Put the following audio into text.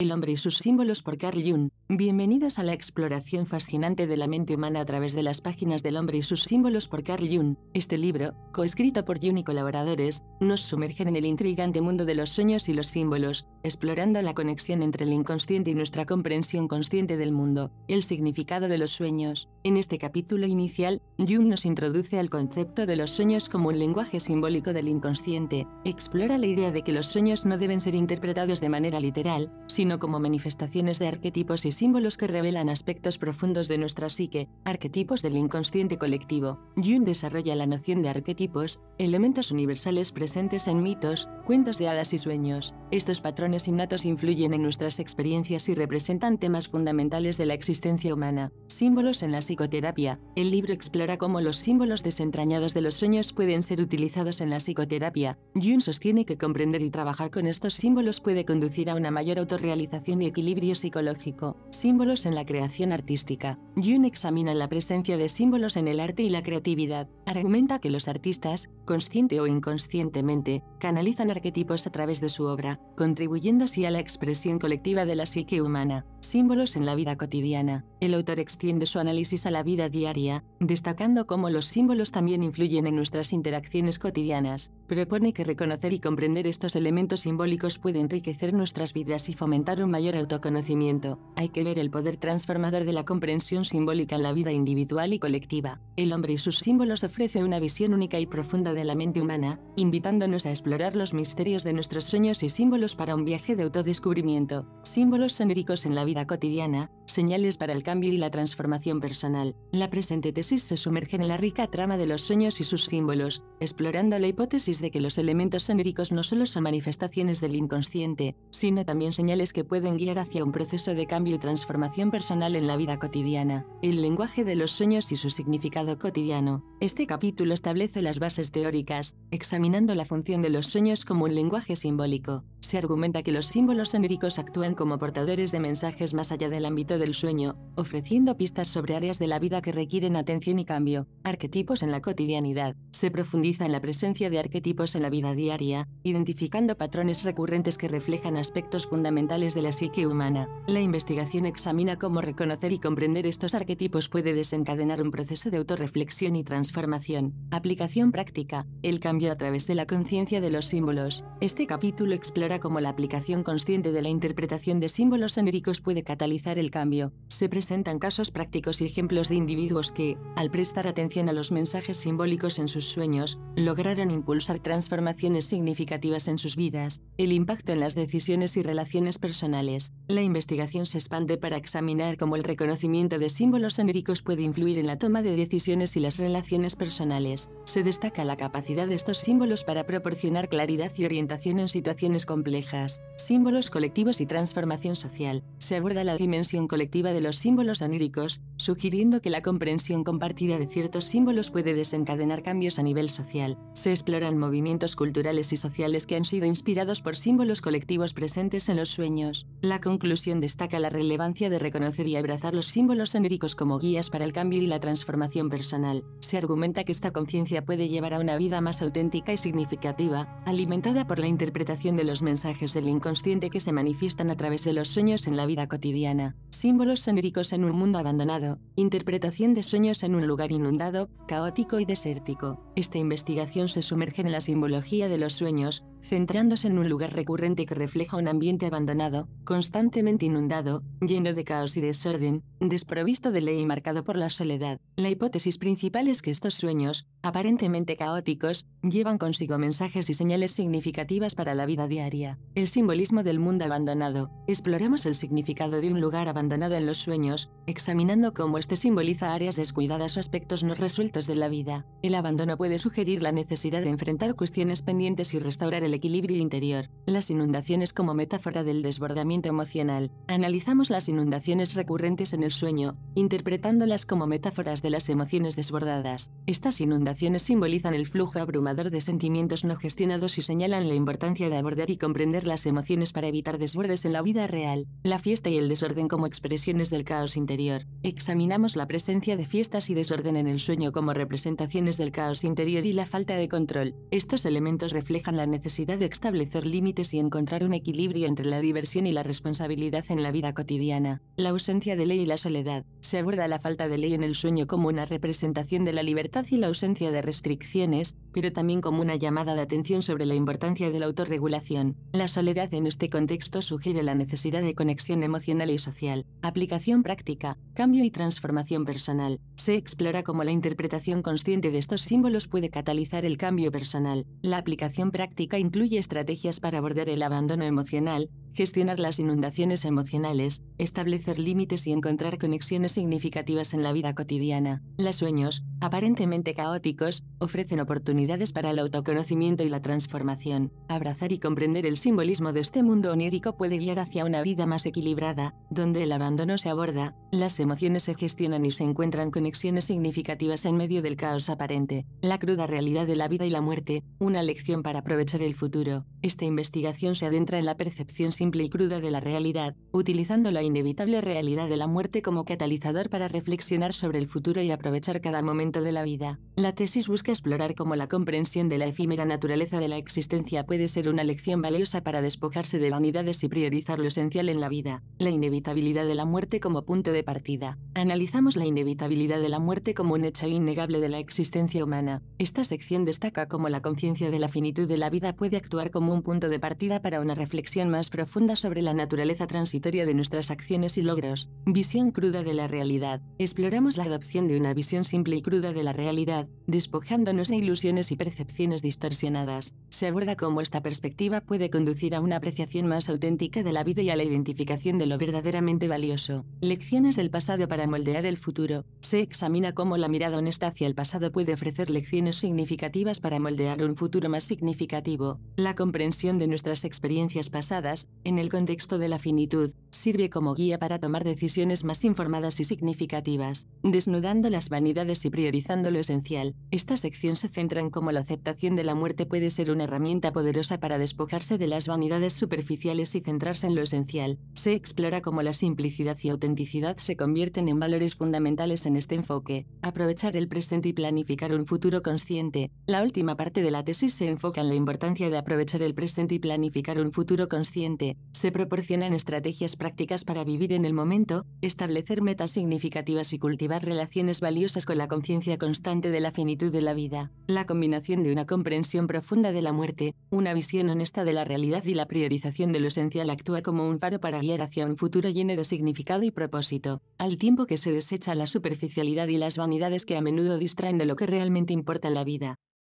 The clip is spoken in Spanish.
El hombre y sus símbolos por Carl Jung. Bienvenidos a la exploración fascinante de la mente humana a través de las páginas del hombre y sus símbolos por Carl Jung. Este libro, coescrito por Jung y colaboradores, nos sumerge en el intrigante mundo de los sueños y los símbolos, explorando la conexión entre el inconsciente y nuestra comprensión consciente del mundo, el significado de los sueños. En este capítulo inicial, Jung nos introduce al concepto de los sueños como un lenguaje simbólico del inconsciente, explora la idea de que los sueños no deben ser interpretados de manera literal, sino sino como manifestaciones de arquetipos y símbolos que revelan aspectos profundos de nuestra psique, arquetipos del inconsciente colectivo. Jung desarrolla la noción de arquetipos, elementos universales presentes en mitos, cuentos de hadas y sueños. Estos patrones innatos influyen en nuestras experiencias y representan temas fundamentales de la existencia humana. Símbolos en la psicoterapia. El libro explora cómo los símbolos desentrañados de los sueños pueden ser utilizados en la psicoterapia. Jung sostiene que comprender y trabajar con estos símbolos puede conducir a una mayor autorrealización y equilibrio psicológico, símbolos en la creación artística. Jung examina la presencia de símbolos en el arte y la creatividad, Argumenta que los artistas, consciente o inconscientemente, canalizan arquetipos a través de su obra, contribuyendo así a la expresión colectiva de la psique humana, símbolos en la vida cotidiana. El autor extiende su análisis a la vida diaria, destacando cómo los símbolos también influyen en nuestras interacciones cotidianas. Propone que reconocer y comprender estos elementos simbólicos puede enriquecer nuestras vidas y fomentar un mayor autoconocimiento. Hay que ver el poder transformador de la comprensión simbólica en la vida individual y colectiva. El hombre y sus símbolos ofrece una visión única y profunda de la mente humana, invitándonos a explorar los misterios de nuestros sueños y símbolos para un viaje de autodescubrimiento. Símbolos sonéricos en la vida cotidiana, señales para el cambio y la transformación personal. La presente tesis se sumerge en la rica trama de los sueños y sus símbolos, explorando la hipótesis de que los elementos sonéricos no solo son manifestaciones del inconsciente, sino también señales que pueden guiar hacia un proceso de cambio y transformación personal en la vida cotidiana. El lenguaje de los sueños y su significado cotidiano. Este este capítulo establece las bases teóricas, examinando la función de los sueños como un lenguaje simbólico. Se argumenta que los símbolos genéricos actúan como portadores de mensajes más allá del ámbito del sueño, ofreciendo pistas sobre áreas de la vida que requieren atención y cambio, arquetipos en la cotidianidad. Se profundiza en la presencia de arquetipos en la vida diaria, identificando patrones recurrentes que reflejan aspectos fundamentales de la psique humana. La investigación examina cómo reconocer y comprender estos arquetipos puede desencadenar un proceso de autorreflexión y transformación. Aplicación práctica, el cambio a través de la conciencia de los símbolos. Este capítulo explora como la aplicación consciente de la interpretación de símbolos enéricos puede catalizar el cambio. Se presentan casos prácticos y ejemplos de individuos que, al prestar atención a los mensajes simbólicos en sus sueños, lograron impulsar transformaciones significativas en sus vidas, el impacto en las decisiones y relaciones personales. La investigación se expande para examinar cómo el reconocimiento de símbolos enéricos puede influir en la toma de decisiones y las relaciones personales. Se destaca la capacidad de estos símbolos para proporcionar claridad y orientación en situaciones complejas complejas, símbolos colectivos y transformación social, se aborda la dimensión colectiva de los símbolos aníricos, sugiriendo que la comprensión compartida de ciertos símbolos puede desencadenar cambios a nivel social. Se exploran movimientos culturales y sociales que han sido inspirados por símbolos colectivos presentes en los sueños. La conclusión destaca la relevancia de reconocer y abrazar los símbolos oníricos como guías para el cambio y la transformación personal. Se argumenta que esta conciencia puede llevar a una vida más auténtica y significativa, alimentada por la interpretación de los mensajes mensajes del inconsciente que se manifiestan a través de los sueños en la vida cotidiana, símbolos sonéricos en un mundo abandonado, interpretación de sueños en un lugar inundado, caótico y desértico. Esta investigación se sumerge en la simbología de los sueños, centrándose en un lugar recurrente que refleja un ambiente abandonado, constantemente inundado, lleno de caos y desorden, desprovisto de ley y marcado por la soledad. La hipótesis principal es que estos sueños, aparentemente caóticos, llevan consigo mensajes y señales significativas para la vida diaria el simbolismo del mundo abandonado. Exploramos el significado de un lugar abandonado en los sueños, examinando cómo este simboliza áreas descuidadas o aspectos no resueltos de la vida. El abandono puede sugerir la necesidad de enfrentar cuestiones pendientes y restaurar el equilibrio interior. Las inundaciones como metáfora del desbordamiento emocional. Analizamos las inundaciones recurrentes en el sueño, interpretándolas como metáforas de las emociones desbordadas. Estas inundaciones simbolizan el flujo abrumador de sentimientos no gestionados y señalan la importancia de abordar y comprender las emociones para evitar desbordes en la vida real, la fiesta y el desorden como expresiones del caos interior. Examinamos la presencia de fiestas y desorden en el sueño como representaciones del caos interior y la falta de control. Estos elementos reflejan la necesidad de establecer límites y encontrar un equilibrio entre la diversión y la responsabilidad en la vida cotidiana. La ausencia de ley y la soledad. Se aborda la falta de ley en el sueño como una representación de la libertad y la ausencia de restricciones, pero también como una llamada de atención sobre la importancia de la autorregulación. La soledad en este contexto sugiere la necesidad de conexión emocional y social, aplicación práctica, cambio y transformación personal. Se explora cómo la interpretación consciente de estos símbolos puede catalizar el cambio personal. La aplicación práctica incluye estrategias para abordar el abandono emocional, gestionar las inundaciones emocionales, establecer límites y encontrar conexiones significativas en la vida cotidiana. Los sueños, aparentemente caóticos, ofrecen oportunidades para el autoconocimiento y la transformación. Abrazar y comprender el simbolismo de este mundo onírico puede guiar hacia una vida más equilibrada, donde el abandono se aborda, las emociones se gestionan y se encuentran conexiones significativas en medio del caos aparente. La cruda realidad de la vida y la muerte, una lección para aprovechar el futuro. Esta investigación se adentra en la percepción sin simple y cruda de la realidad, utilizando la inevitable realidad de la muerte como catalizador para reflexionar sobre el futuro y aprovechar cada momento de la vida. La tesis busca explorar cómo la comprensión de la efímera naturaleza de la existencia puede ser una lección valiosa para despojarse de vanidades y priorizar lo esencial en la vida, la inevitabilidad de la muerte como punto de partida. Analizamos la inevitabilidad de la muerte como un hecho innegable de la existencia humana. Esta sección destaca cómo la conciencia de la finitud de la vida puede actuar como un punto de partida para una reflexión más profunda profunda sobre la naturaleza transitoria de nuestras acciones y logros, visión cruda de la realidad. Exploramos la adopción de una visión simple y cruda de la realidad, despojándonos de ilusiones y percepciones distorsionadas. Se aborda cómo esta perspectiva puede conducir a una apreciación más auténtica de la vida y a la identificación de lo verdaderamente valioso. Lecciones del pasado para moldear el futuro. Se examina cómo la mirada honesta hacia el pasado puede ofrecer lecciones significativas para moldear un futuro más significativo. La comprensión de nuestras experiencias pasadas, en el contexto de la finitud, sirve como guía para tomar decisiones más informadas y significativas, desnudando las vanidades y priorizando lo esencial. Esta sección se centra en cómo la aceptación de la muerte puede ser una herramienta poderosa para despojarse de las vanidades superficiales y centrarse en lo esencial. Se explora cómo la simplicidad y autenticidad se convierten en valores fundamentales en este enfoque, aprovechar el presente y planificar un futuro consciente. La última parte de la tesis se enfoca en la importancia de aprovechar el presente y planificar un futuro consciente se proporcionan estrategias prácticas para vivir en el momento, establecer metas significativas y cultivar relaciones valiosas con la conciencia constante de la finitud de la vida. La combinación de una comprensión profunda de la muerte, una visión honesta de la realidad y la priorización de lo esencial actúa como un paro para guiar hacia un futuro lleno de significado y propósito, al tiempo que se desecha la superficialidad y las vanidades que a menudo distraen de lo que realmente importa en la vida.